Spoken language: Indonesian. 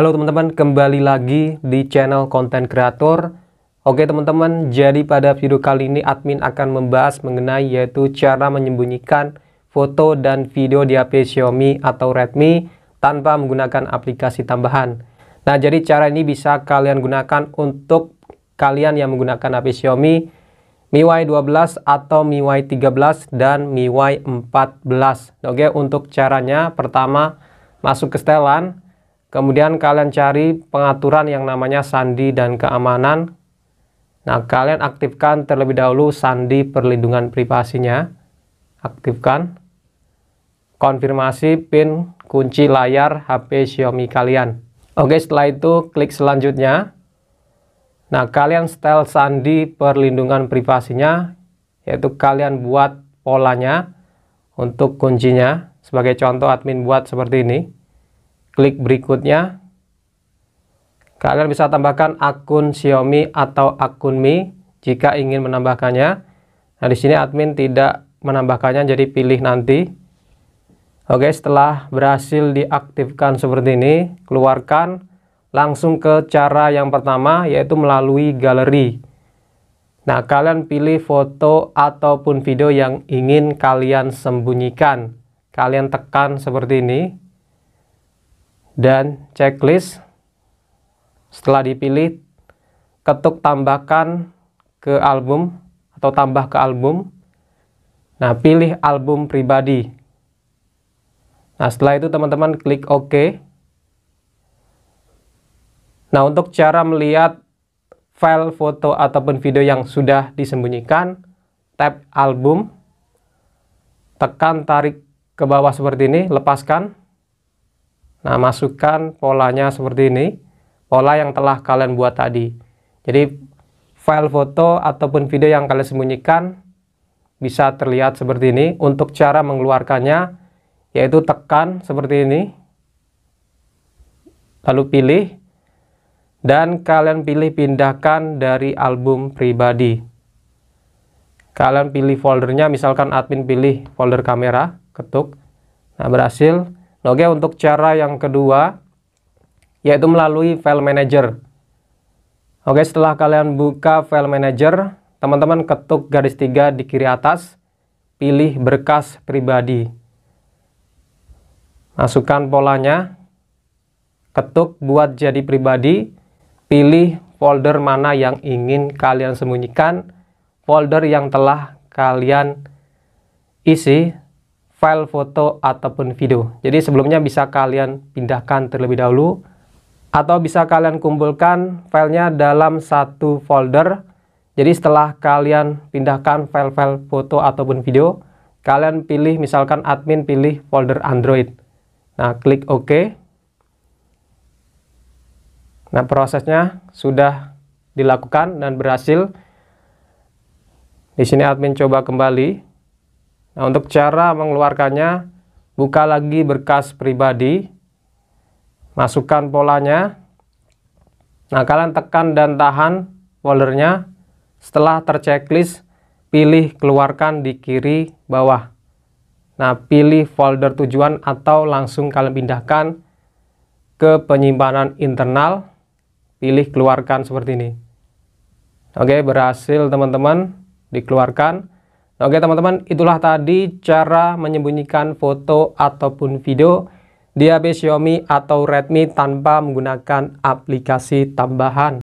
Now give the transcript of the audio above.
Halo teman-teman, kembali lagi di channel konten kreator. Oke teman-teman, jadi pada video kali ini admin akan membahas mengenai yaitu cara menyembunyikan foto dan video di HP Xiaomi atau Redmi tanpa menggunakan aplikasi tambahan. Nah, jadi cara ini bisa kalian gunakan untuk kalian yang menggunakan HP Xiaomi MIUI 12 atau MIUI 13 dan MIUI 14. Oke, untuk caranya pertama masuk ke setelan Kemudian kalian cari pengaturan yang namanya sandi dan keamanan. Nah, kalian aktifkan terlebih dahulu sandi perlindungan privasinya. Aktifkan. Konfirmasi PIN kunci layar HP Xiaomi kalian. Oke, setelah itu klik selanjutnya. Nah, kalian setel sandi perlindungan privasinya, yaitu kalian buat polanya untuk kuncinya. Sebagai contoh, admin buat seperti ini klik berikutnya. Kalian bisa tambahkan akun Xiaomi atau akun Mi jika ingin menambahkannya. Nah, di sini admin tidak menambahkannya, jadi pilih nanti. Oke, setelah berhasil diaktifkan seperti ini, keluarkan langsung ke cara yang pertama, yaitu melalui galeri. Nah, kalian pilih foto ataupun video yang ingin kalian sembunyikan. Kalian tekan seperti ini dan checklist. Setelah dipilih, ketuk tambahkan ke album atau tambah ke album. Nah, pilih album pribadi. Nah, setelah itu teman-teman klik OK. Nah, untuk cara melihat file foto ataupun video yang sudah disembunyikan, tap album, tekan tarik ke bawah seperti ini, lepaskan. Nah, masukkan polanya seperti ini, pola yang telah kalian buat tadi. Jadi, file foto ataupun video yang kalian sembunyikan bisa terlihat seperti ini. Untuk cara mengeluarkannya, yaitu tekan seperti ini, lalu pilih, dan kalian pilih pindahkan dari album pribadi. Kalian pilih foldernya, misalkan admin pilih folder kamera, ketuk. Nah, berhasil. Oke, untuk cara yang kedua, yaitu melalui file manager. Oke, setelah kalian buka file manager, teman-teman ketuk garis tiga di kiri atas, pilih berkas pribadi. Masukkan polanya, ketuk buat jadi pribadi, pilih folder mana yang ingin kalian sembunyikan, folder yang telah kalian isi file foto ataupun video. Jadi sebelumnya bisa kalian pindahkan terlebih dahulu atau bisa kalian kumpulkan filenya dalam satu folder. Jadi setelah kalian pindahkan file-file foto ataupun video, kalian pilih misalkan admin pilih folder Android. Nah, klik OK. Nah, prosesnya sudah dilakukan dan berhasil. Di sini admin coba kembali. Nah, untuk cara mengeluarkannya, buka lagi berkas pribadi, masukkan polanya. Nah, kalian tekan dan tahan foldernya. Setelah terchecklist, pilih keluarkan di kiri bawah. Nah, pilih folder tujuan atau langsung kalian pindahkan ke penyimpanan internal. Pilih keluarkan seperti ini. Oke, berhasil teman-teman dikeluarkan. Oke teman-teman, itulah tadi cara menyembunyikan foto ataupun video di HP Xiaomi atau Redmi tanpa menggunakan aplikasi tambahan.